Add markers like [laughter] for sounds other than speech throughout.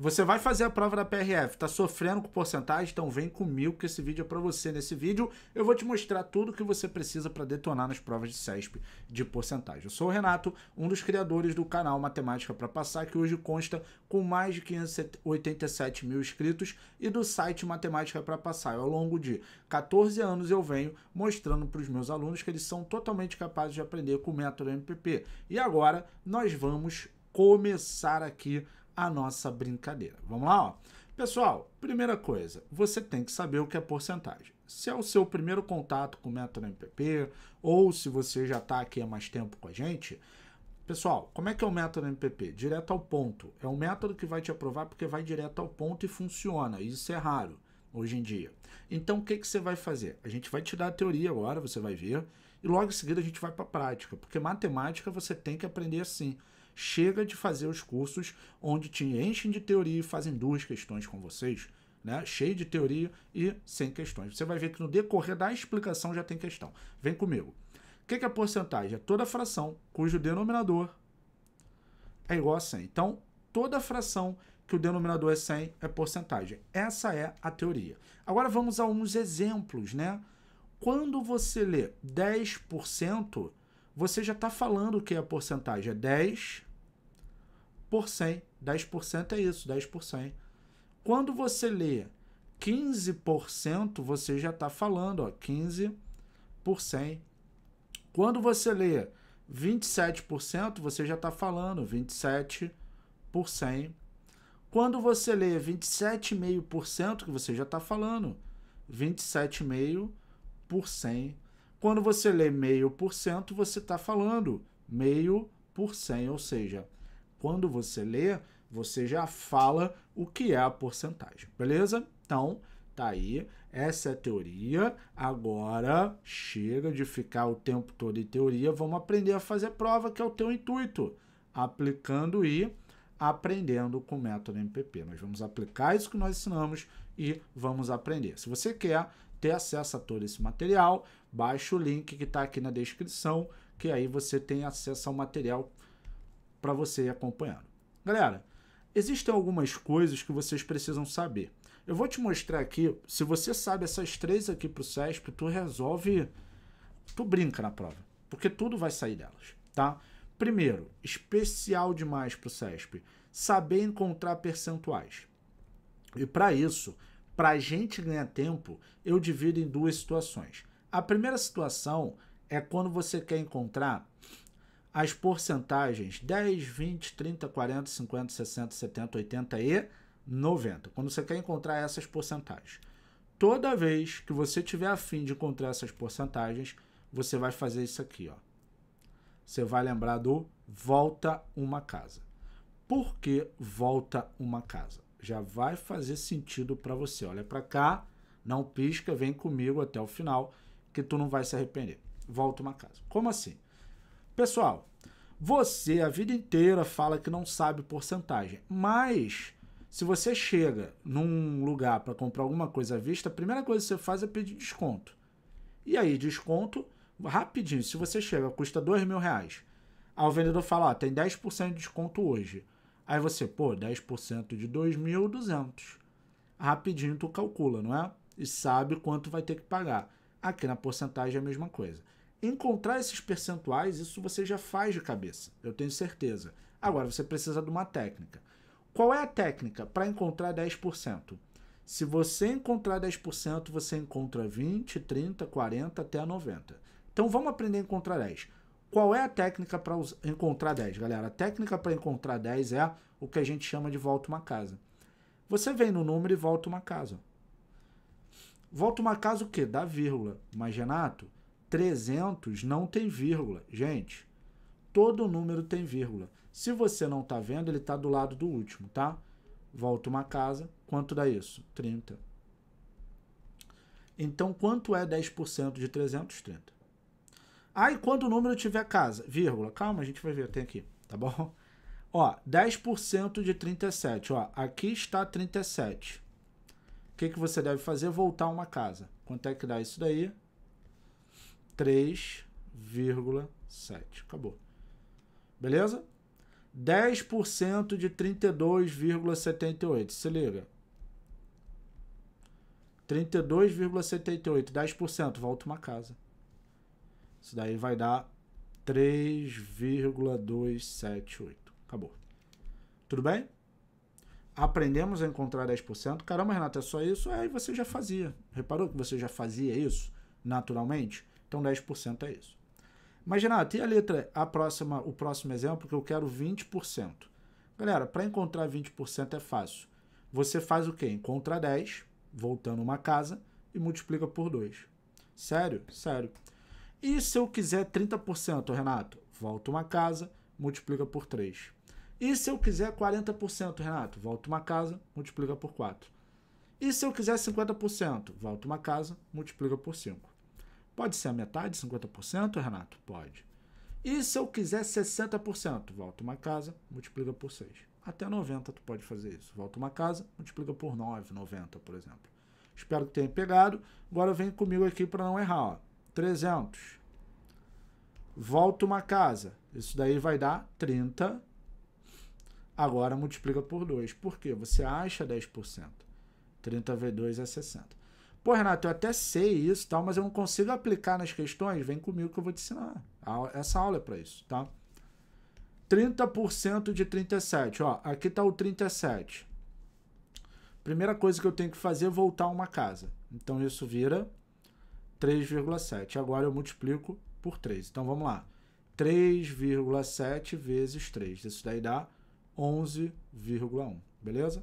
Você vai fazer a prova da PRF, tá sofrendo com porcentagem? Então vem comigo que esse vídeo é para você. Nesse vídeo eu vou te mostrar tudo que você precisa para detonar nas provas de CESP de porcentagem. Eu sou o Renato, um dos criadores do canal Matemática para Passar, que hoje consta com mais de 587 mil inscritos e do site Matemática para Passar. Eu, ao longo de 14 anos eu venho mostrando para os meus alunos que eles são totalmente capazes de aprender com o método MPP. E agora nós vamos começar aqui a nossa brincadeira. Vamos lá, ó. Pessoal, primeira coisa, você tem que saber o que é porcentagem. Se é o seu primeiro contato com o método MPP, ou se você já está aqui há mais tempo com a gente, pessoal, como é que é o método MPP? Direto ao ponto. É um método que vai te aprovar porque vai direto ao ponto e funciona. Isso é raro hoje em dia. Então, o que, que você vai fazer? A gente vai te dar a teoria agora, você vai ver, e logo em seguida a gente vai para a prática, porque matemática você tem que aprender assim. Chega de fazer os cursos onde te enchem de teoria e fazem duas questões com vocês. Né? Cheio de teoria e sem questões. Você vai ver que no decorrer da explicação já tem questão. Vem comigo. O que é a porcentagem? É toda fração cujo denominador é igual a 100. Então, toda fração que o denominador é 100 é porcentagem. Essa é a teoria. Agora vamos a alguns exemplos, né? Quando você lê 10%, você já está falando o que é a porcentagem. É 10 por 100. 10% é isso, 10%. Quando você lê 15%, você já está falando, ó, 15 por 100. Quando você lê 27%, você já está falando 27 por 100. Quando você lê 27,5%, que você já está falando 27,5 por 100. Quando você lê meio por cento, você está falando meio por cem, ou seja, quando você lê, você já fala o que é a porcentagem, beleza? Então, tá aí. Essa é a teoria. Agora chega de ficar o tempo todo em teoria. Vamos aprender a fazer prova, que é o teu intuito. Aplicando e aprendendo com o método MPP. Nós vamos aplicar isso que nós ensinamos e vamos aprender. Se você quer ter acesso a todo esse material, baixa o link que está aqui na descrição, que aí você tem acesso ao material para você ir acompanhando. Galera, existem algumas coisas que vocês precisam saber. Eu vou te mostrar aqui, se você sabe essas três aqui pro CESP, tu resolve, tu brinca na prova, porque tudo vai sair delas, tá? Primeiro, especial demais pro CESP, saber encontrar percentuais. E para isso, para gente ganhar tempo, eu divido em duas situações. A primeira situação é quando você quer encontrar as porcentagens 10, 20, 30, 40, 50, 60, 70, 80 e 90. Quando você quer encontrar essas porcentagens. Toda vez que você tiver a fim de encontrar essas porcentagens, você vai fazer isso aqui, ó. Você vai lembrar do volta uma casa. Por que volta uma casa? Já vai fazer sentido para você. Olha para cá, não pisca, vem comigo até o final, que tu não vai se arrepender. Volta uma casa. Como assim? Pessoal, você a vida inteira fala que não sabe porcentagem, mas se você chega num lugar para comprar alguma coisa à vista, a primeira coisa que você faz é pedir desconto. E aí, desconto, rapidinho, se você chega, custa dois mil reais. Aí o vendedor fala, ó, tem 10% de desconto hoje. Aí você, pô, 10% de 2.200. Rapidinho tu calcula, não é? E sabe quanto vai ter que pagar. Aqui na porcentagem é a mesma coisa encontrar esses percentuais, isso você já faz de cabeça, eu tenho certeza. Agora você precisa de uma técnica. Qual é a técnica para encontrar 10%? Se você encontrar 10%, você encontra 20, 30, 40 até 90. Então vamos aprender a encontrar 10. Qual é a técnica para encontrar 10, galera? A técnica para encontrar 10 é o que a gente chama de volta uma casa. Você vem no número e volta uma casa. Volta uma casa o quê? Da vírgula. Mas, Renato, 300 não tem vírgula. Gente, todo número tem vírgula. Se você não está vendo, ele está do lado do último, tá? Volta uma casa, quanto dá isso? 30. Então, quanto é 10% de 330? Aí, ah, quando o número tiver casa, vírgula, calma, a gente vai ver, tem aqui, tá bom? Ó, 10% de 37, ó, aqui está 37. O que, que você deve fazer? Voltar uma casa. Quanto é que dá isso daí? 3,7. Acabou. Beleza? 10% de 32,78. Se liga. 32,78. 10%. Volta uma casa. Isso daí vai dar 3,278. Acabou. Tudo bem? Aprendemos a encontrar 10%. Caramba, Renato, é só isso? Aí é, você já fazia. Reparou que você já fazia isso naturalmente? Então 10% é isso. Mas, Renato, e a letra, a próxima, o próximo exemplo, que eu quero 20%. Galera, para encontrar 20% é fácil. Você faz o quê? Encontra 10, voltando uma casa, e multiplica por 2. Sério? Sério. E se eu quiser 30%, Renato? Volta uma casa, multiplica por 3. E se eu quiser 40%, Renato? Volta uma casa, multiplica por 4. E se eu quiser 50%? Volta uma casa, multiplica por 5. Pode ser a metade, 50%, Renato? Pode. E se eu quiser 60%, volta uma casa, multiplica por 6. Até 90 tu pode fazer isso. Volta uma casa, multiplica por 9, 90, por exemplo. Espero que tenha pegado. Agora vem comigo aqui para não errar. Ó. 300. Volta uma casa. Isso daí vai dar 30. Agora multiplica por 2. Por quê? Você acha 10%. 30 vezes 2 é 60. Pô, Renato, eu até sei isso tal, mas eu não consigo aplicar nas questões. Vem comigo que eu vou te ensinar. Essa aula é para isso, tá? 30% de 37. Ó, aqui tá o 37. Primeira coisa que eu tenho que fazer é voltar uma casa. Então isso vira 3,7. Agora eu multiplico por 3. Então vamos lá. 3,7 vezes 3. Isso daí dá 11,1. Beleza?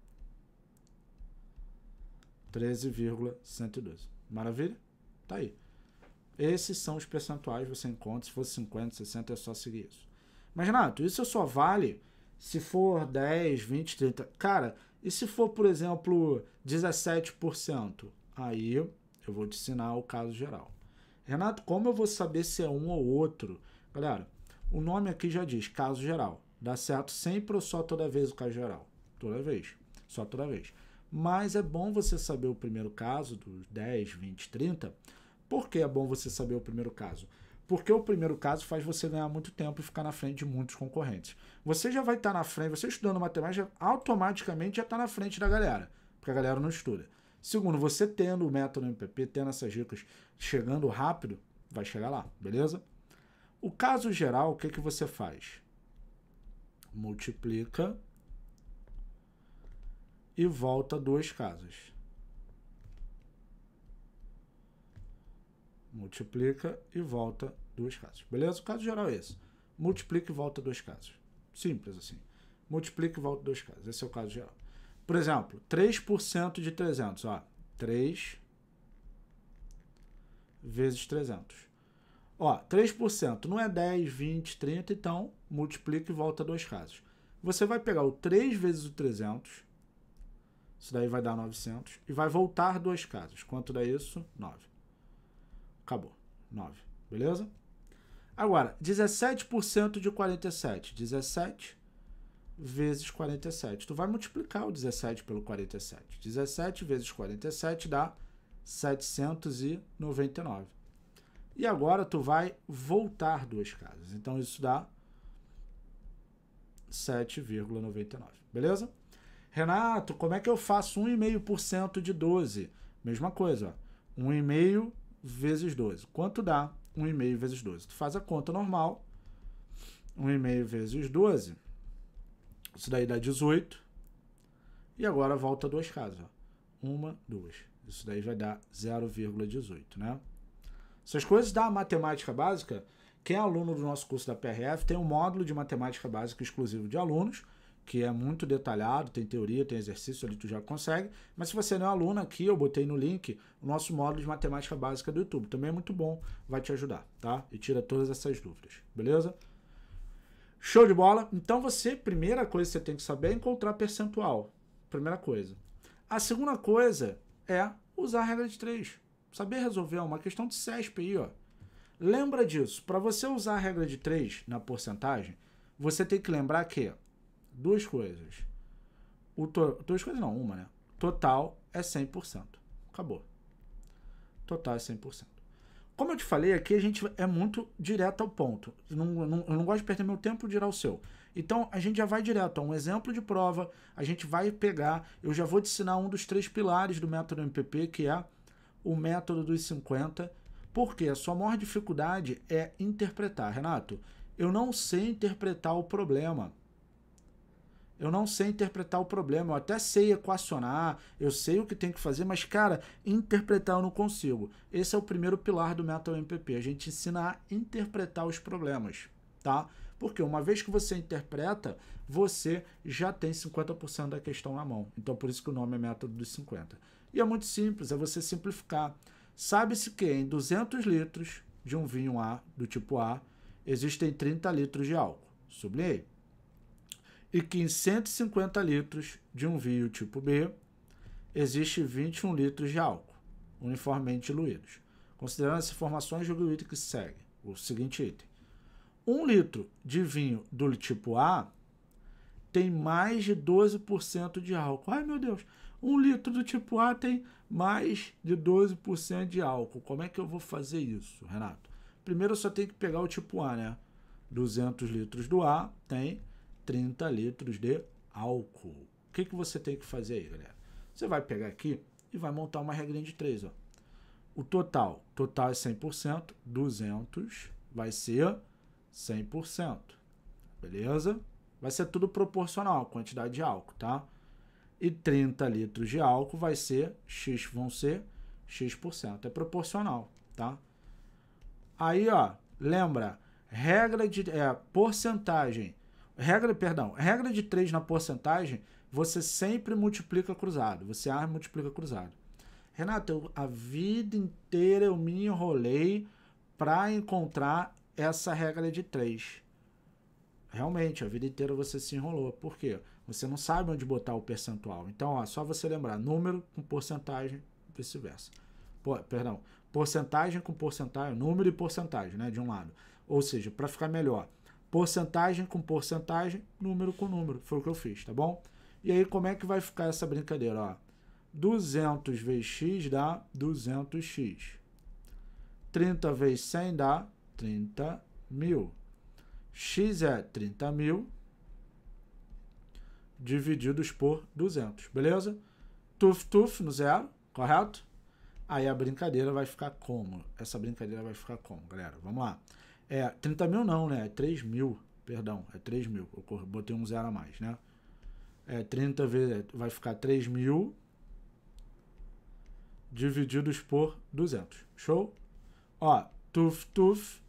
13,112. Maravilha? Tá aí. Esses são os percentuais que você encontra. Se fosse 50, 60, é só seguir isso. Mas, Renato, isso só vale se for 10, 20, 30. Cara, e se for, por exemplo, 17%? Aí eu vou te ensinar o caso geral. Renato, como eu vou saber se é um ou outro? Galera, o nome aqui já diz caso geral. Dá certo sempre ou só toda vez o caso geral? Toda vez. Só toda vez. Mas é bom você saber o primeiro caso, dos 10, 20, 30. Por que é bom você saber o primeiro caso? Porque o primeiro caso faz você ganhar muito tempo e ficar na frente de muitos concorrentes. Você já vai estar tá na frente, você estudando matemática, automaticamente já está na frente da galera, porque a galera não estuda. Segundo, você tendo o método MPP, tendo essas dicas, chegando rápido, vai chegar lá, beleza? O caso geral, o que, que você faz? Multiplica e volta duas casas. Multiplica e volta duas casas. Beleza? O caso geral é esse. Multiplica e volta duas casas. Simples assim. Multiplica e volta duas casas. Esse é o caso geral. Por exemplo, 3% de 300. Ó, 3 vezes 300. Ó, 3% não é 10, 20, 30, então multiplica e volta dois casos. Você vai pegar o 3 vezes o 300 isso daí vai dar 900. E vai voltar duas casas. Quanto dá isso? 9. Acabou. 9. Beleza? Agora, 17% de 47. 17 vezes 47. Tu vai multiplicar o 17 pelo 47. 17 vezes 47 dá 799. E agora tu vai voltar duas casas. Então isso dá 7,99. Beleza? Renato, como é que eu faço 1,5% de 12? Mesma coisa, 1,5 vezes 12. Quanto dá 1,5 vezes 12? Tu faz a conta normal, 1,5 vezes 12, isso daí dá 18. E agora volta duas casas. Ó. Uma, duas. Isso daí vai dar 0,18, né? Essas coisas da matemática básica, quem é aluno do nosso curso da PRF tem um módulo de matemática básica exclusivo de alunos, que é muito detalhado, tem teoria, tem exercício, ali tu já consegue. Mas se você não é aluno aqui, eu botei no link o nosso módulo de matemática básica do YouTube. Também é muito bom, vai te ajudar, tá? E tira todas essas dúvidas, beleza? Show de bola! Então você, primeira coisa que você tem que saber é encontrar percentual. Primeira coisa. A segunda coisa é usar a regra de 3. Saber resolver é uma questão de CESP aí, ó. Lembra disso. Para você usar a regra de 3 na porcentagem, você tem que lembrar que duas coisas. O to, duas coisas não, uma, né? Total é 100%. Acabou. Total é 100%. Como eu te falei, aqui a gente é muito direto ao ponto. Eu não, não, eu não gosto de perder meu tempo de ir ao seu. Então a gente já vai direto a é um exemplo de prova, a gente vai pegar, eu já vou te ensinar um dos três pilares do método MPP, que é o método dos 50, porque a sua maior dificuldade é interpretar. Renato, eu não sei interpretar o problema. Eu não sei interpretar o problema, eu até sei equacionar, eu sei o que tem que fazer, mas, cara, interpretar eu não consigo. Esse é o primeiro pilar do Metal MPP, a gente ensina a interpretar os problemas, tá? Porque uma vez que você interpreta, você já tem 50% da questão na mão. Então, por isso que o nome é método dos 50. E é muito simples, é você simplificar. Sabe-se que em 200 litros de um vinho A, do tipo A, existem 30 litros de álcool. Sublinhei e que em 150 litros de um vinho tipo B existe 21 litros de álcool, uniformemente diluídos. Considerando as informações, julgue o item que segue, o seguinte item. um litro de vinho do tipo A tem mais de 12% de álcool. Ai meu Deus, Um litro do tipo A tem mais de 12% de álcool. Como é que eu vou fazer isso, Renato? Primeiro eu só tenho que pegar o tipo A, né? 200 litros do A tem 30 litros de álcool. O que, que você tem que fazer aí, galera? Você vai pegar aqui e vai montar uma regrinha de 3. O total, total é 100%, 200 vai ser 100%. Beleza? Vai ser tudo proporcional à quantidade de álcool, tá? E 30 litros de álcool vai ser x vão ser x%, é proporcional, tá? Aí, ó, lembra, regra de é, porcentagem Regra, perdão, regra de 3 na porcentagem, você sempre multiplica cruzado. Você arma e multiplica cruzado. Renato, eu, a vida inteira eu me enrolei para encontrar essa regra de 3. Realmente, a vida inteira você se enrolou. Por quê? Você não sabe onde botar o percentual. Então, ó, só você lembrar: número com porcentagem, vice-versa. Por, perdão, porcentagem com porcentagem, número e porcentagem, né? De um lado. Ou seja, para ficar melhor, porcentagem com porcentagem, número com número. Foi o que eu fiz, tá bom? E aí, como é que vai ficar essa brincadeira? Ó, 200 vezes x dá 200x. 30 vezes 100 dá 30 mil. x é 30 mil divididos por 200, beleza? Tuf, tuf no zero, correto? Aí a brincadeira vai ficar como? Essa brincadeira vai ficar como, galera? Vamos lá. É, 30 mil não, né? É 3 mil, perdão, é 3 mil. Eu botei um zero a mais, né? É 30 vezes, é, vai ficar 3 mil divididos por 200. Show? Ó, tuf, tuf,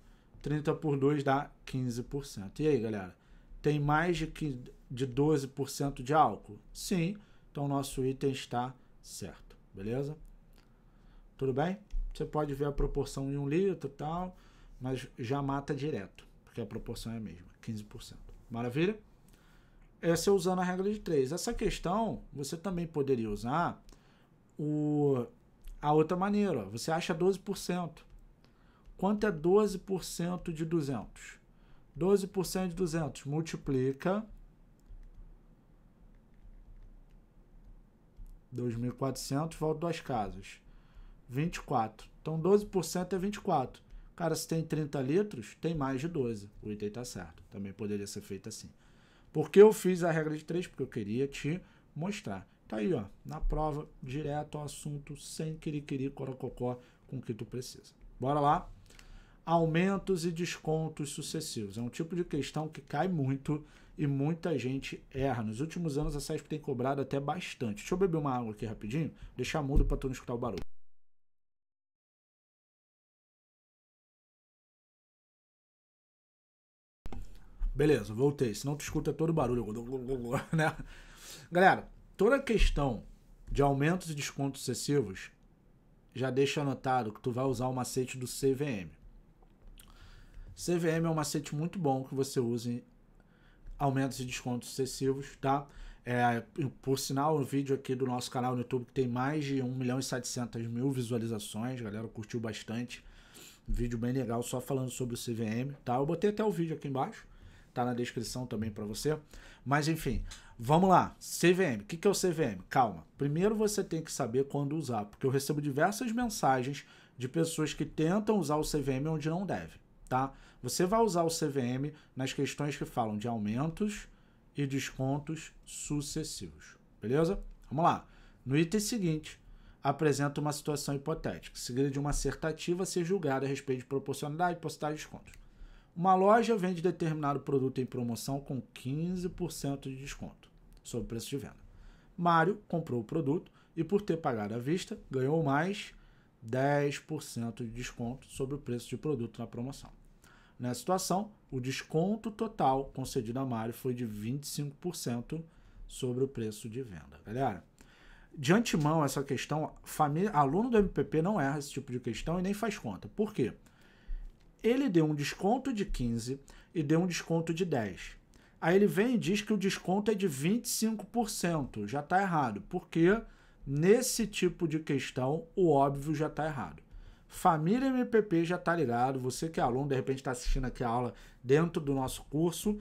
30 por 2 dá 15%. E aí, galera? Tem mais de, 15, de 12% de álcool? Sim. Então, nosso item está certo. Beleza? Tudo bem? Você pode ver a proporção em um litro e tal mas já mata direto, porque a proporção é a mesma, 15%. Maravilha? Essa é usando a regra de 3. Essa questão você também poderia usar o, a outra maneira. Você acha 12%. Quanto é 12% de 200? 12% de 200 multiplica 2.400, volta duas casas. 24. Então, 12% é 24. Cara, se tem 30 litros, tem mais de 12. O item está certo. Também poderia ser feito assim. Por que eu fiz a regra de 3? Porque eu queria te mostrar. Tá aí, ó, na prova, direto ao assunto, sem querer corococó, com o que tu precisa. Bora lá? Aumentos e descontos sucessivos. É um tipo de questão que cai muito e muita gente erra. Nos últimos anos a SESP tem cobrado até bastante. Deixa eu beber uma água aqui rapidinho, deixar mudo para tu não escutar o barulho. Beleza, voltei. Senão tu escuta todo o barulho. [laughs] Né? Galera, toda questão de aumentos e descontos excessivos já deixa anotado que tu vai usar o macete do CVM. CVM é um macete muito bom que você use aumentos e descontos excessivos, tá? É, por sinal, o vídeo aqui do nosso canal no YouTube que tem mais de 1 milhão e 700 mil visualizações, a galera curtiu bastante. Um vídeo bem legal, só falando sobre o CVM, tá? Eu botei até o vídeo aqui embaixo tá na descrição também para você. Mas enfim, vamos lá. CVM. O que, que é o CVM? Calma. Primeiro você tem que saber quando usar, porque eu recebo diversas mensagens de pessoas que tentam usar o CVM onde não deve, tá? Você vai usar o CVM nas questões que falam de aumentos e descontos sucessivos, beleza? Vamos lá. No item seguinte, apresenta uma situação hipotética, seguida de uma assertativa a ser julgada a respeito de proporcionalidade, possibilidade de descontos. Uma loja vende determinado produto em promoção com 15% de desconto sobre o preço de venda. Mário comprou o produto e, por ter pagado à vista, ganhou mais 10% de desconto sobre o preço de produto na promoção. Nessa situação, o desconto total concedido a Mário foi de 25% sobre o preço de venda. Galera, de antemão, essa questão, aluno do MPP não erra esse tipo de questão e nem faz conta. Por quê? Ele deu um desconto de 15 e deu um desconto de 10. Aí ele vem e diz que o desconto é de 25%. Já está errado, porque nesse tipo de questão o óbvio já está errado. Família MPP já está ligado. Você que é aluno, de repente está assistindo aqui a aula dentro do nosso curso,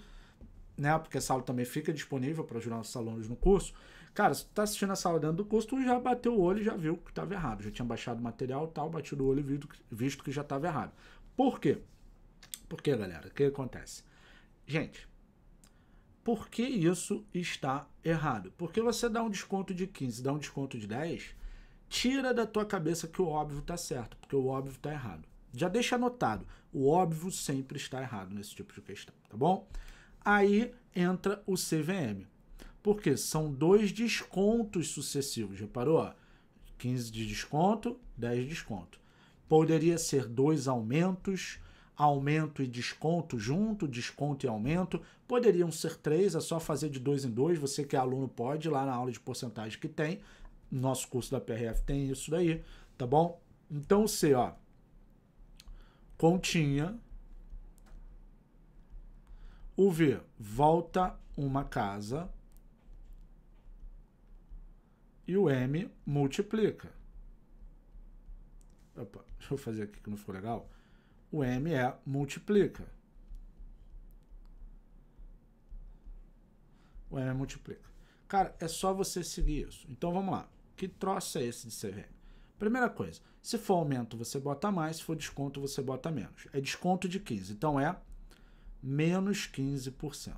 né? Porque essa aula também fica disponível para os nossos alunos no curso. Cara, se tu tá assistindo essa aula dentro do curso, tu já bateu o olho e já viu que estava errado. Já tinha baixado o material tal, bateu o olho e visto que já estava errado. Por quê? Por quê, galera? O que acontece? Gente, por que isso está errado? Porque você dá um desconto de 15, dá um desconto de 10, tira da tua cabeça que o óbvio está certo, porque o óbvio está errado. Já deixa anotado, o óbvio sempre está errado nesse tipo de questão, tá bom? Aí entra o CVM. Porque são dois descontos sucessivos, reparou? 15 de desconto, 10 de desconto. Poderia ser dois aumentos, aumento e desconto junto, desconto e aumento. Poderiam ser três, é só fazer de dois em dois. Você que é aluno pode, lá na aula de porcentagem que tem. Nosso curso da PRF tem isso daí, tá bom? Então você, ó, continha. O V, volta uma casa. E o M, multiplica. Opa, [laughs] deixa eu fazer aqui que não ficou legal. O M é multiplica. O M é multiplica. Cara, é só você seguir isso. Então vamos lá. Que troço é esse de CVM? Primeira coisa, se for aumento você bota mais, se for desconto você bota menos. É desconto de 15, então é menos 15%.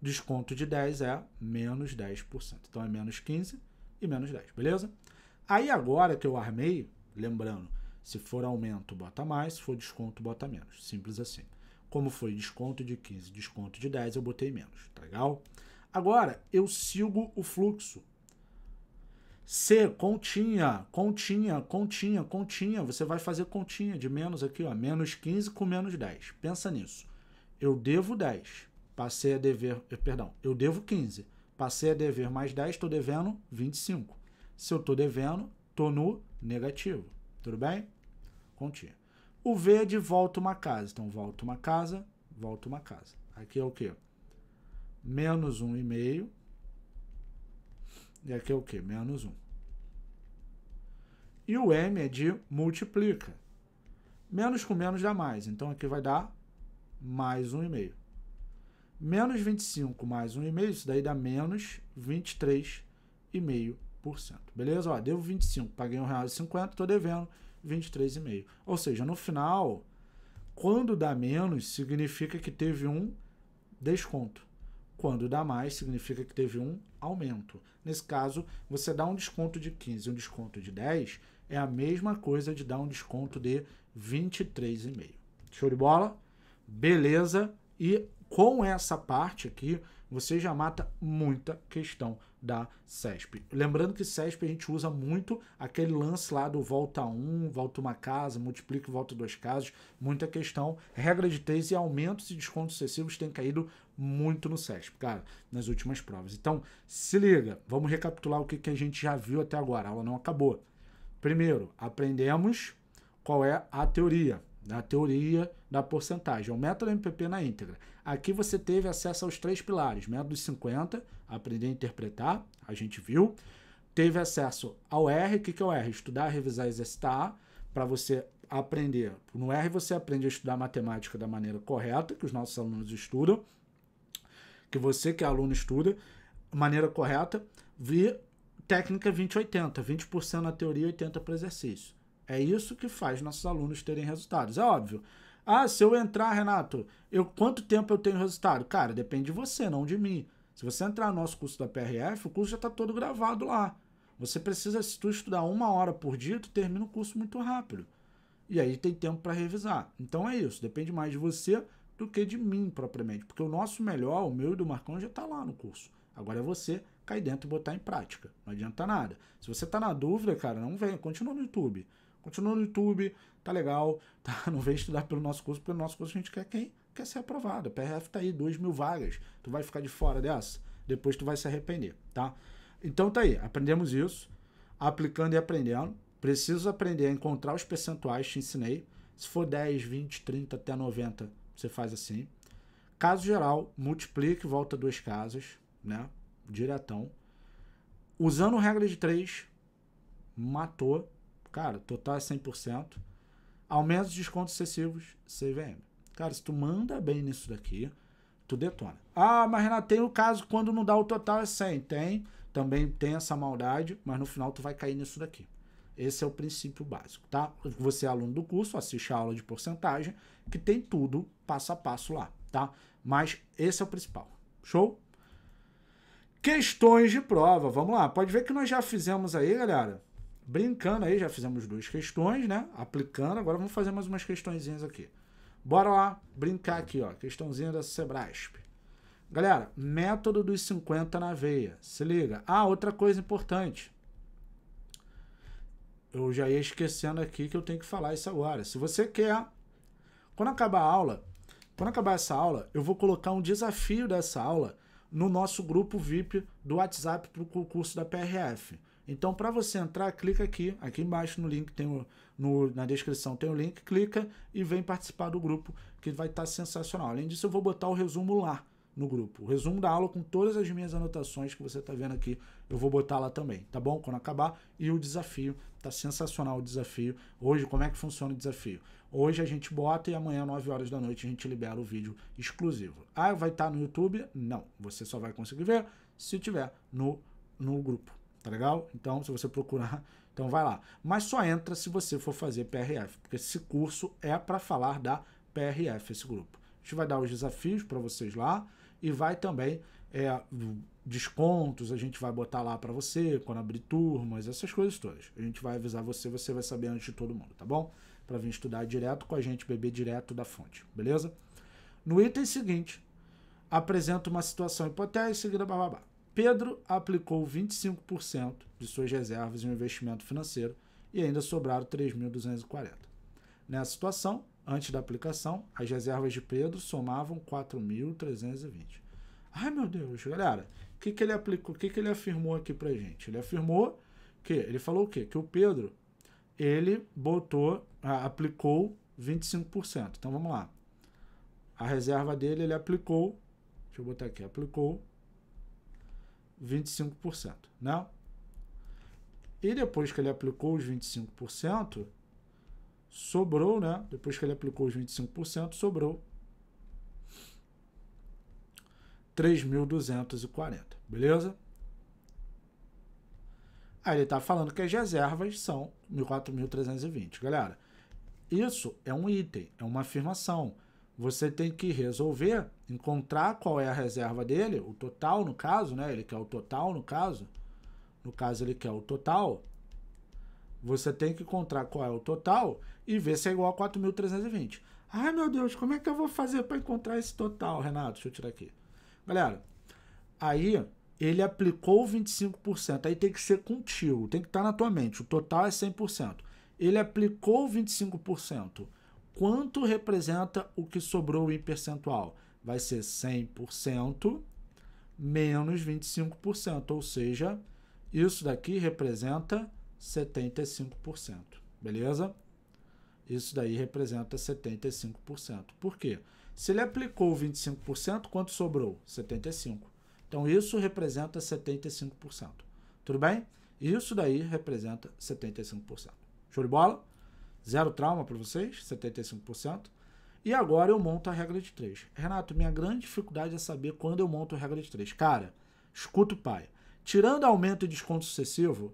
Desconto de 10 é menos 10%. Então é menos 15 e menos 10, beleza? Aí agora que eu armei, Lembrando, se for aumento, bota mais, se for desconto, bota menos. Simples assim. Como foi desconto de 15, desconto de 10, eu botei menos, tá legal? Agora, eu sigo o fluxo. C, continha, continha, continha, continha. Você vai fazer continha de menos aqui, ó. Menos 15 com menos 10. Pensa nisso. Eu devo 10, passei a dever... Eh, perdão, eu devo 15, passei a dever mais 10, estou devendo 25. Se eu estou devendo, estou no negativo. Tudo bem? Continha. O V é de volta uma casa. Então, volta uma casa, volta uma casa. Aqui é o quê? Menos 1,5. E E aqui é o quê? Menos 1. E o M é de multiplica. Menos com menos dá mais. Então, aqui vai dar mais 1,5. Menos 25 mais 1,5, isso daí dá menos 23,5 Beleza? Ó, devo 25, paguei R$1,50, estou devendo 23,5. Ou seja, no final, quando dá menos, significa que teve um desconto. Quando dá mais, significa que teve um aumento. Nesse caso, você dá um desconto de 15 um desconto de 10 é a mesma coisa de dar um desconto de 23,5. Show de bola? Beleza? E com essa parte aqui, você já mata muita questão da CESP. Lembrando que CESP a gente usa muito aquele lance lá do volta um, volta uma casa, multiplica e volta dois casos, muita questão. Regra de três e aumentos e descontos excessivos tem caído muito no CESP, cara, nas últimas provas. Então, se liga, vamos recapitular o que, que a gente já viu até agora, a aula não acabou. Primeiro, aprendemos qual é a teoria na teoria da porcentagem, o método MPP na íntegra. Aqui você teve acesso aos três pilares, método 50, aprender a interpretar, a gente viu, teve acesso ao R, o que, que é o R? Estudar, revisar, exercitar, para você aprender. No R você aprende a estudar matemática da maneira correta, que os nossos alunos estudam, que você que é aluno estuda, maneira correta, vi técnica 20-80, 20%, na teoria e 80% para exercício. É isso que faz nossos alunos terem resultados. É óbvio. Ah, se eu entrar, Renato, eu quanto tempo eu tenho resultado? Cara, depende de você, não de mim. Se você entrar no nosso curso da PRF, o curso já está todo gravado lá. Você precisa, se tu estudar uma hora por dia, tu termina o curso muito rápido. E aí tem tempo para revisar. Então é isso, depende mais de você do que de mim propriamente. Porque o nosso melhor, o meu e do Marcão, já está lá no curso. Agora é você cair dentro e botar em prática. Não adianta nada. Se você está na dúvida, cara, não venha, continua no YouTube. Continua no YouTube, tá legal, [laughs] tá? Não vem estudar pelo nosso curso, porque o nosso curso a gente quer quem quer ser aprovado. PRF tá aí, 2 mil vagas. Tu vai ficar de fora dessa? Depois tu vai se arrepender, tá? Então tá aí, aprendemos isso, aplicando e aprendendo. Preciso aprender a encontrar os percentuais, te ensinei. Se for 10, 20, 30 até 90, você faz assim. Caso geral, multiplique, volta duas casas, né? Diretão. Usando regra de 3, matou Cara, total é 100%. Aumentos, descontos excessivos, CVM. Cara, se tu manda bem nisso daqui, tu detona. Ah, mas Renato, tem o caso quando não dá o total é 100. Tem, também tem essa maldade, mas no final tu vai cair nisso daqui. Esse é o princípio básico, tá? Você é aluno do curso, assiste a aula de porcentagem, que tem tudo passo a passo lá, tá? Mas esse é o principal. Show? Questões de prova, vamos lá. Pode ver que nós já fizemos aí, galera. Brincando aí, já fizemos duas questões, né? Aplicando, agora vamos fazer mais umas questõezinhas aqui. Bora lá brincar aqui, ó. Questãozinha da Sebrasp. Galera, método dos 50 na veia. Se liga. Ah, outra coisa importante. Eu já ia esquecendo aqui que eu tenho que falar isso agora. Se você quer, quando acabar a aula, quando acabar essa aula, eu vou colocar um desafio dessa aula no nosso grupo VIP do WhatsApp para o concurso da PRF. Então, para você entrar, clica aqui, aqui embaixo no link, tem o, no, na descrição tem o link, clica e vem participar do grupo, que vai estar tá sensacional. Além disso, eu vou botar o resumo lá no grupo. O resumo da aula com todas as minhas anotações que você está vendo aqui, eu vou botar lá também, tá bom? Quando acabar. E o desafio, tá sensacional o desafio. Hoje, como é que funciona o desafio? Hoje a gente bota e amanhã, 9 horas da noite, a gente libera o vídeo exclusivo. Ah, vai estar tá no YouTube? Não. Você só vai conseguir ver se tiver no, no grupo. Tá legal? Então, se você procurar, [laughs] então vai lá. Mas só entra se você for fazer PRF, porque esse curso é para falar da PRF, esse grupo. A gente vai dar os desafios para vocês lá e vai também é, descontos, a gente vai botar lá para você quando abrir turmas, essas coisas todas. A gente vai avisar você, você vai saber antes de todo mundo, tá bom? Para vir estudar direto com a gente, beber direto da fonte, beleza? No item seguinte, apresenta uma situação hipotética e seguida bababá. Pedro aplicou 25% de suas reservas em um investimento financeiro e ainda sobraram 3.240. Nessa situação, antes da aplicação, as reservas de Pedro somavam 4.320. Ai meu Deus, galera, o que, que ele aplicou? O que, que ele afirmou aqui pra gente? Ele afirmou que ele falou o quê? Que o Pedro ele botou, aplicou 25%. Então vamos lá. A reserva dele ele aplicou, deixa eu botar aqui, aplicou 25%. Né? E depois que ele aplicou os 25%, sobrou, né? Depois que ele aplicou os 25%, sobrou 3.240, beleza? Aí ele está falando que as reservas são 4.320. Galera, isso é um item, é uma afirmação você tem que resolver, encontrar qual é a reserva dele, o total no caso, né? Ele quer o total no caso. No caso, ele quer o total. Você tem que encontrar qual é o total e ver se é igual a 4.320. Ai, meu Deus, como é que eu vou fazer para encontrar esse total, Renato? Deixa eu tirar aqui. Galera, aí ele aplicou 25%. Aí tem que ser contigo, tem que estar tá na tua mente. O total é 100%. Ele aplicou 25% quanto representa o que sobrou em percentual? Vai ser 100% menos 25%, ou seja, isso daqui representa 75%, beleza? Isso daí representa 75%. Por quê? Se ele aplicou 25%, quanto sobrou? 75%. Então, isso representa 75%. Tudo bem? Isso daí representa 75%. Show de bola? Zero trauma para vocês, 75%. E agora eu monto a regra de 3. Renato, minha grande dificuldade é saber quando eu monto a regra de 3. Cara, escuta o pai. Tirando aumento e desconto sucessivo,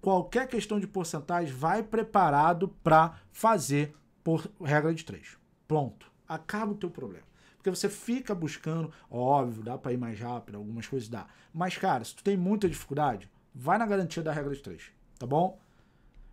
qualquer questão de porcentagem vai preparado para fazer por regra de 3. Pronto. Acaba o teu problema. Porque você fica buscando, óbvio, dá para ir mais rápido, algumas coisas dá. Mas, cara, se tu tem muita dificuldade, vai na garantia da regra de 3, tá bom?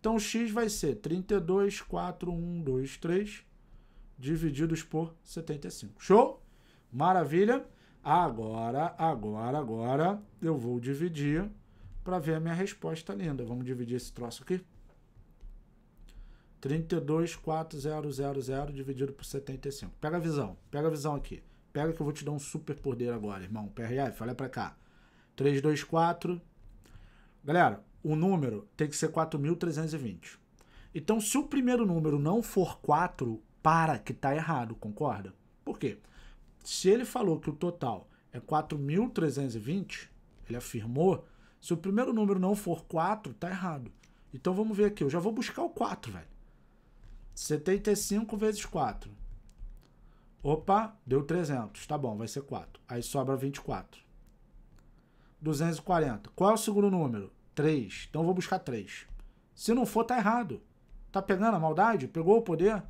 Então x vai ser 32, 4, 1, 2, 3, divididos por 75. Show? Maravilha? Agora, agora, agora eu vou dividir para ver a minha resposta linda. Vamos dividir esse troço aqui. 32, 4, 0, 0, 0, dividido por 75. Pega a visão, pega a visão aqui. Pega que eu vou te dar um super poder agora, irmão. PRF, olha para cá. 3, 2, 4. Galera, o número tem que ser 4.320. Então, se o primeiro número não for 4, para que tá errado, concorda? Por quê? Se ele falou que o total é 4.320, ele afirmou, se o primeiro número não for 4, tá errado. Então vamos ver aqui, eu já vou buscar o 4, velho. 75 vezes 4. Opa, deu 300. Tá bom, vai ser 4. Aí sobra 24. 240. Qual é o segundo número? Três. Então eu vou buscar três. Se não for, tá errado. Tá pegando a maldade? Pegou o poder?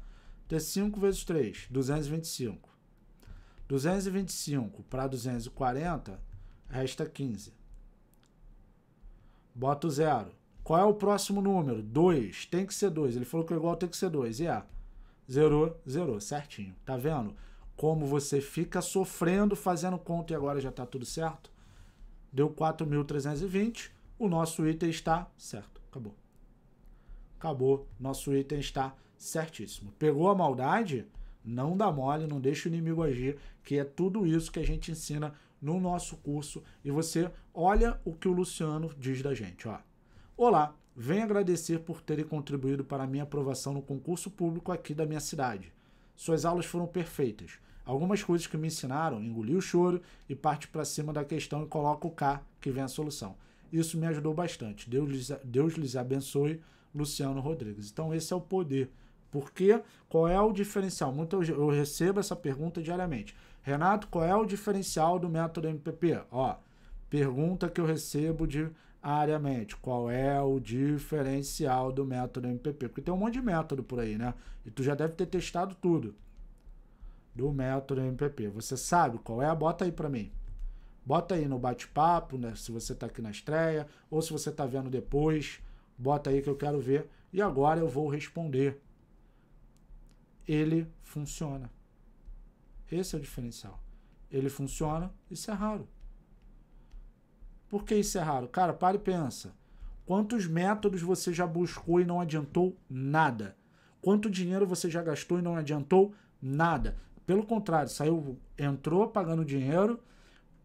Ter 5 vezes 3, 225. 225 para 240, resta 15. Bota o zero. Qual é o próximo número? 2. Tem que ser 2. Ele falou que é igual tem que ser 2. E é. Zerou, zerou. Certinho. Tá vendo? Como você fica sofrendo fazendo conta e agora já tá tudo certo? Deu 4.320 o nosso item está certo. Acabou. Acabou. Nosso item está certíssimo. Pegou a maldade? Não dá mole, não deixa o inimigo agir, que é tudo isso que a gente ensina no nosso curso. E você olha o que o Luciano diz da gente. Ó. Olá, venho agradecer por terem contribuído para a minha aprovação no concurso público aqui da minha cidade. Suas aulas foram perfeitas. Algumas coisas que me ensinaram, engoli o choro e parte para cima da questão e coloco o K, que vem a solução. Isso me ajudou bastante. Deus lhes, Deus lhes abençoe, Luciano Rodrigues. Então, esse é o poder. Por quê? Qual é o diferencial? Muito eu, eu recebo essa pergunta diariamente. Renato, qual é o diferencial do método MPP? Ó, pergunta que eu recebo diariamente. Qual é o diferencial do método MPP? Porque tem um monte de método por aí, né? E tu já deve ter testado tudo do método MPP. Você sabe qual é? Bota aí para mim. Bota aí no bate-papo, né? Se você está aqui na estreia, ou se você está vendo depois, bota aí que eu quero ver. E agora eu vou responder. Ele funciona. Esse é o diferencial. Ele funciona, isso é raro. Por que isso é raro? Cara, para e pensa. Quantos métodos você já buscou e não adiantou nada? Quanto dinheiro você já gastou e não adiantou nada? Pelo contrário, saiu, entrou pagando dinheiro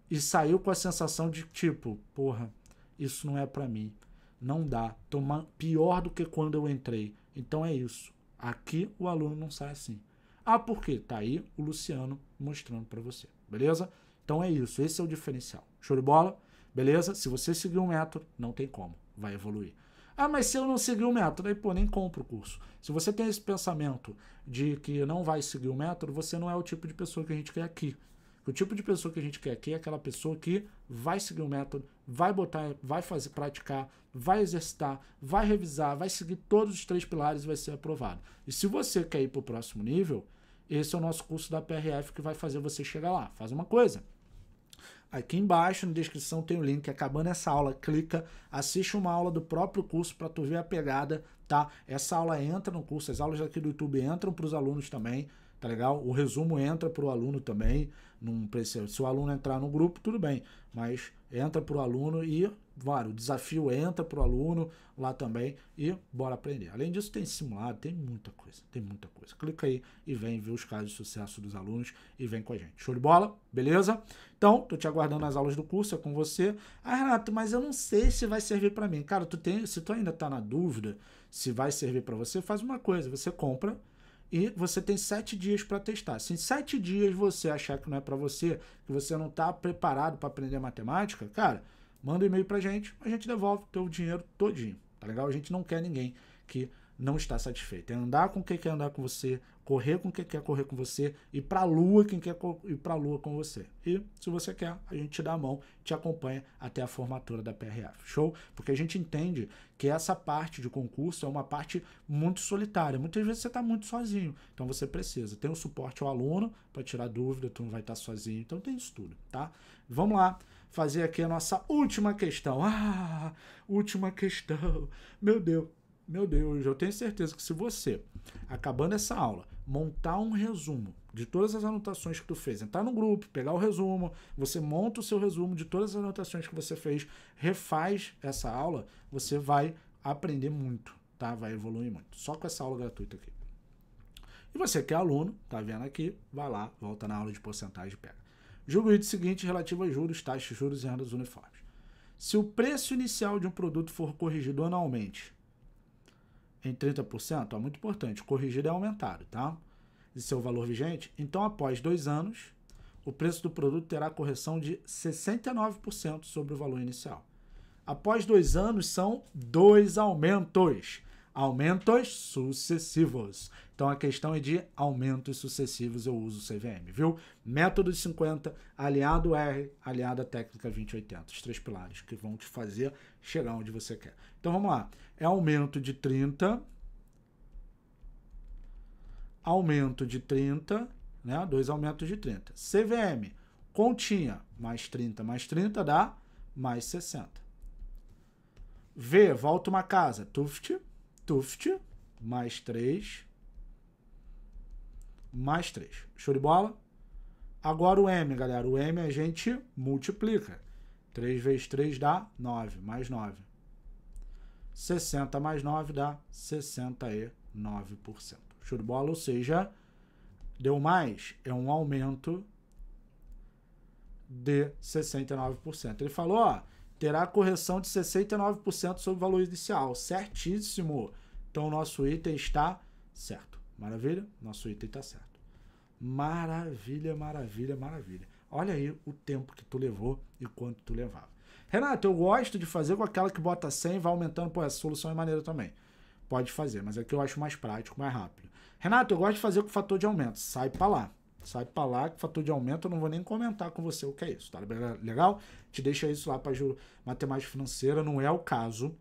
e saiu com a sensação de tipo, porra, isso não é para mim. Não dá. Toma pior do que quando eu entrei. Então é isso. Aqui o aluno não sai assim. Ah, por quê? Tá aí o Luciano mostrando para você. Beleza? Então é isso. Esse é o diferencial. Show de bola? Beleza? Se você seguir o método, não tem como. Vai evoluir. Ah, mas se eu não seguir o método, aí pô, nem compro o curso. Se você tem esse pensamento de que não vai seguir o método, você não é o tipo de pessoa que a gente quer aqui. O tipo de pessoa que a gente quer aqui é aquela pessoa que vai seguir o um método, vai botar, vai fazer, praticar, vai exercitar, vai revisar, vai seguir todos os três pilares e vai ser aprovado. E se você quer ir para o próximo nível, esse é o nosso curso da PRF que vai fazer você chegar lá. Faz uma coisa. Aqui embaixo na descrição tem o um link. Acabando essa aula, clica, assiste uma aula do próprio curso para tu ver a pegada, tá? Essa aula entra no curso, as aulas aqui do YouTube entram para os alunos também, tá legal? O resumo entra para o aluno também. Num, se o aluno entrar no grupo, tudo bem, mas entra para o aluno e Vário, o desafio é entra para o aluno lá também e bora aprender. Além disso, tem simulado, tem muita coisa, tem muita coisa. Clica aí e vem ver os casos de sucesso dos alunos e vem com a gente. Show de bola? Beleza? Então, tô te aguardando nas aulas do curso, é com você. Ah, Renato, mas eu não sei se vai servir para mim. Cara, tu tem, se tu ainda tá na dúvida se vai servir para você, faz uma coisa, você compra e você tem sete dias para testar. Se em sete dias você achar que não é para você, que você não está preparado para aprender matemática, cara, manda um e-mail para gente, a gente devolve o teu dinheiro todinho, tá legal? A gente não quer ninguém que não está satisfeito. É andar com quem quer andar com você, correr com quem quer correr com você, ir para a lua quem quer ir para a lua com você. E se você quer, a gente te dá a mão, te acompanha até a formatura da PRF. Show? Porque a gente entende que essa parte de concurso é uma parte muito solitária. Muitas vezes você está muito sozinho, então você precisa. Tem o suporte ao aluno para tirar dúvida, tu não vai estar tá sozinho, então tem isso tudo, tá? Vamos lá fazer aqui a nossa última questão. Ah, última questão. [laughs] Meu Deus. Meu Deus, eu tenho certeza que se você, acabando essa aula, montar um resumo de todas as anotações que tu fez, entrar no grupo, pegar o resumo, você monta o seu resumo de todas as anotações que você fez, refaz essa aula, você vai aprender muito, tá? Vai evoluir muito. Só com essa aula gratuita aqui. E você que é aluno, tá vendo aqui, vai lá, volta na aula de porcentagem e pega. Julgue o seguinte relativo a juros, taxas, juros e rendas uniformes. Se o preço inicial de um produto for corrigido anualmente em 30%? Ó, muito importante, corrigido é aumentado, tá? E seu valor vigente? Então, após dois anos, o preço do produto terá correção de 69% sobre o valor inicial. Após dois anos, são dois aumentos. Aumentos sucessivos. Então a questão é de aumentos sucessivos eu uso o CVM, viu? Método de 50, aliado R, aliado à técnica 2080. Os três pilares que vão te fazer chegar onde você quer. Então vamos lá é aumento de 30, aumento de 30, né? Dois aumentos de 30. CVM, continha, mais 30, mais 30 dá mais 60. V, volta uma casa, tuft, tuft, mais 3, mais 3. Show de bola? Agora o M, galera. O M a gente multiplica. 3 vezes 3 dá 9, mais 9. 60 mais 9 dá 69%. Show de bola, ou seja, deu mais, é um aumento de 69%. Ele falou, ó, terá correção de 69% sobre o valor inicial, certíssimo. Então, nosso item está certo. Maravilha? Nosso item está certo. Maravilha, maravilha, maravilha. Olha aí o tempo que tu levou e quanto tu levava. Renato, eu gosto de fazer com aquela que bota 100 e vai aumentando. Pô, essa solução é maneira também. Pode fazer, mas é que eu acho mais prático, mais rápido. Renato, eu gosto de fazer com fator de aumento. Sai pra lá. Sai pra lá que fator de aumento eu não vou nem comentar com você o que é isso, tá legal? Te deixa isso lá pra matemática financeira, não é o caso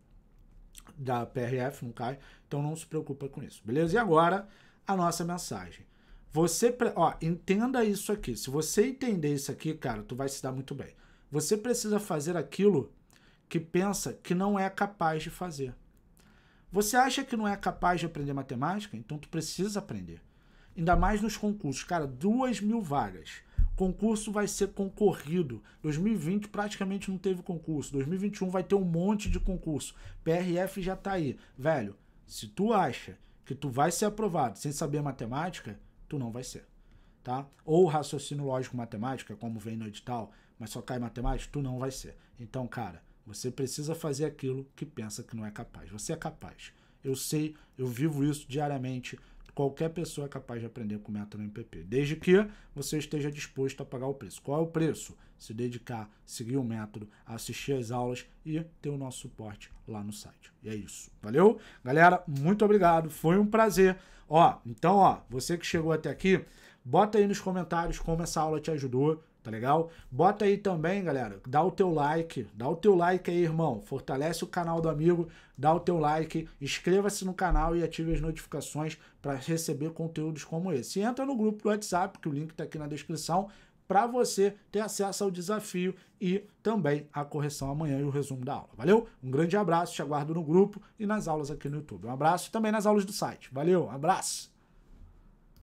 da PRF, não cai. Então não se preocupa com isso, beleza? E agora, a nossa mensagem. Você, ó, entenda isso aqui. Se você entender isso aqui, cara, tu vai se dar muito bem. Você precisa fazer aquilo que pensa que não é capaz de fazer. Você acha que não é capaz de aprender matemática? Então tu precisa aprender. Ainda mais nos concursos. Cara, duas mil vagas. Concurso vai ser concorrido. 2020 praticamente não teve concurso. 2021 vai ter um monte de concurso. PRF já tá aí. Velho, se tu acha que tu vai ser aprovado sem saber matemática, tu não vai ser. Tá? Ou raciocínio lógico matemática, como vem no edital, mas só cai matemática, tu não vai ser. Então, cara, você precisa fazer aquilo que pensa que não é capaz. Você é capaz. Eu sei, eu vivo isso diariamente. Qualquer pessoa é capaz de aprender com método MPP, desde que você esteja disposto a pagar o preço. Qual é o preço? Se dedicar, seguir o método, assistir as aulas e ter o nosso suporte lá no site. E é isso. Valeu? Galera, muito obrigado. Foi um prazer. Ó, então, ó, você que chegou até aqui, bota aí nos comentários como essa aula te ajudou tá legal? Bota aí também, galera, dá o teu like, dá o teu like aí, irmão, fortalece o canal do amigo, dá o teu like, inscreva-se no canal e ative as notificações para receber conteúdos como esse. E entra no grupo do WhatsApp, que o link tá aqui na descrição, para você ter acesso ao desafio e também à correção amanhã e o resumo da aula. Valeu? Um grande abraço, te aguardo no grupo e nas aulas aqui no YouTube. Um abraço também nas aulas do site. Valeu, um abraço!